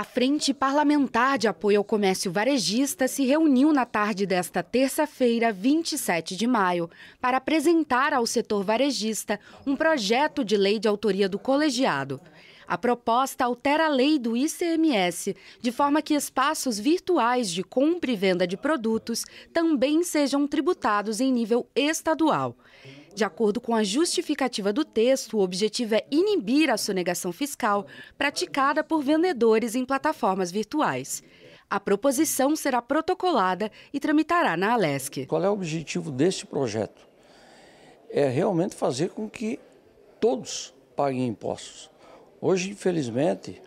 A Frente Parlamentar de Apoio ao Comércio Varejista se reuniu na tarde desta terça-feira, 27 de maio, para apresentar ao setor varejista um projeto de lei de autoria do colegiado. A proposta altera a lei do ICMS, de forma que espaços virtuais de compra e venda de produtos também sejam tributados em nível estadual. De acordo com a justificativa do texto, o objetivo é inibir a sonegação fiscal praticada por vendedores em plataformas virtuais. A proposição será protocolada e tramitará na Alesc. Qual é o objetivo deste projeto? É realmente fazer com que todos paguem impostos. Hoje, infelizmente,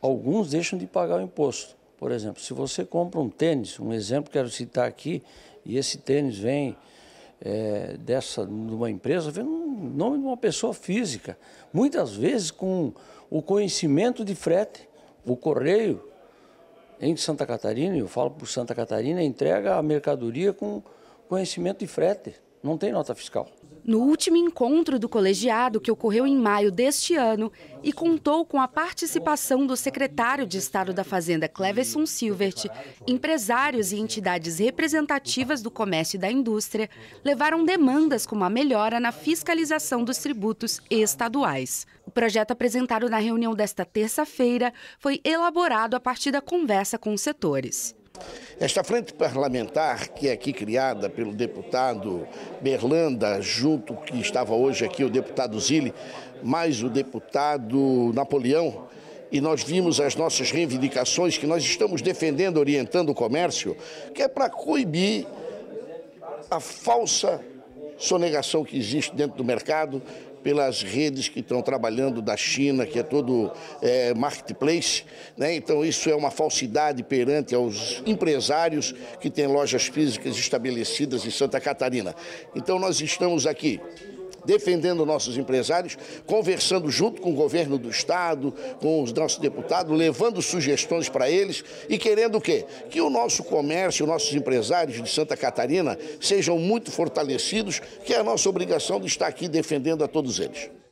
alguns deixam de pagar o imposto. Por exemplo, se você compra um tênis, um exemplo que quero citar aqui, e esse tênis vem é, dessa, de uma empresa, vem o nome de uma pessoa física. Muitas vezes com o conhecimento de frete, o correio em Santa Catarina, eu falo por Santa Catarina, entrega a mercadoria com conhecimento de frete, não tem nota fiscal no último encontro do colegiado, que ocorreu em maio deste ano, e contou com a participação do secretário de Estado da Fazenda, Cleverson Silvert, empresários e entidades representativas do comércio e da indústria, levaram demandas como a melhora na fiscalização dos tributos estaduais. O projeto apresentado na reunião desta terça-feira foi elaborado a partir da conversa com os setores. Esta frente parlamentar, que é aqui criada pelo deputado Berlanda, junto que estava hoje aqui o deputado Zilli, mais o deputado Napoleão, e nós vimos as nossas reivindicações que nós estamos defendendo, orientando o comércio, que é para coibir a falsa sonegação que existe dentro do mercado, pelas redes que estão trabalhando da China, que é todo é, marketplace. Né? Então, isso é uma falsidade perante aos empresários que têm lojas físicas estabelecidas em Santa Catarina. Então, nós estamos aqui defendendo nossos empresários, conversando junto com o governo do Estado, com os nossos deputados, levando sugestões para eles e querendo o quê? Que o nosso comércio, nossos empresários de Santa Catarina sejam muito fortalecidos, que é a nossa obrigação de estar aqui defendendo a todos eles.